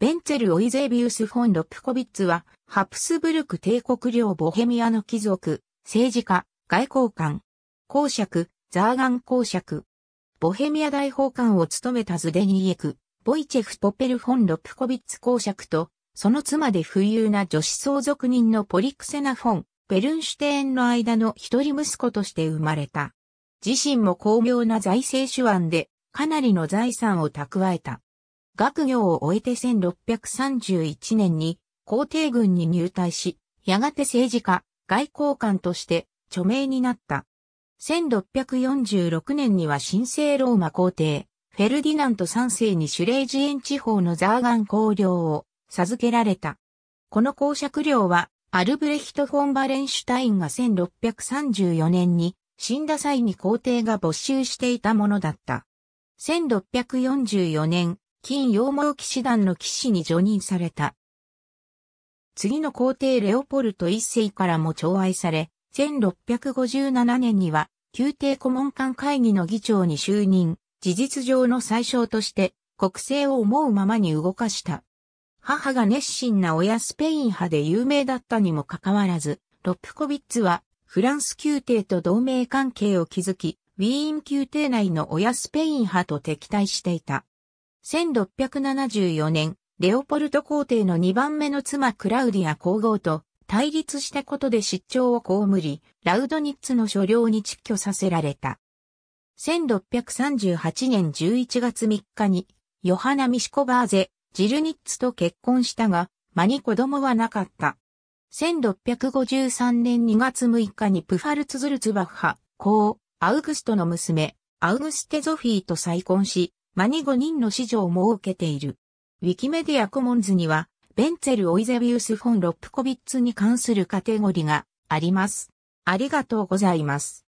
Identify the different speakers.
Speaker 1: ベンツェル・オイゼービウス・フォン・ロプコビッツは、ハプスブルク帝国領ボヘミアの貴族、政治家、外交官、公爵、ザーガン公爵。ボヘミア大法官を務めたズデニーエク、ボイチェフ・ポペル・フォン・ロプコビッツ公爵と、その妻で富裕な女子相続人のポリクセナ・フォン、ベルンシュテーンの間の一人息子として生まれた。自身も巧妙な財政手腕で、かなりの財産を蓄えた。学業を終えて1631年に皇帝軍に入隊し、やがて政治家、外交官として著名になった。1646年には神聖ローマ皇帝、フェルディナント3世にシュレージエン地方のザーガン公領を授けられた。この公爵領は、アルブレヒト・フォン・バレンシュタインが1634年に死んだ際に皇帝が没収していたものだった。1644年、金羊毛騎士団の騎士に除任された。次の皇帝レオポルト一世からも寵愛され、1657年には、宮廷顧問官会議の議長に就任、事実上の最小として、国政を思うままに動かした。母が熱心な親スペイン派で有名だったにもかかわらず、ロップコビッツはフランス宮廷と同盟関係を築き、ウィーン宮廷内の親スペイン派と敵対していた。1674年、レオポルト皇帝の2番目の妻クラウディア皇后と対立したことで失調を被り、ラウドニッツの所領に蓄居させられた。1638年11月3日に、ヨハナ・ミシコバーゼ、ジルニッツと結婚したが、間に子供はなかった。1653年2月6日にプファルツズルツバッハ、皇、アウグストの娘、アウグステ・ゾフィーと再婚し、マニ5人の子女を設けている。ウィキメディアコモンズには、ベンツェル・オイゼビウス・フォン・ロップコビッツに関するカテゴリがあります。ありがとうございます。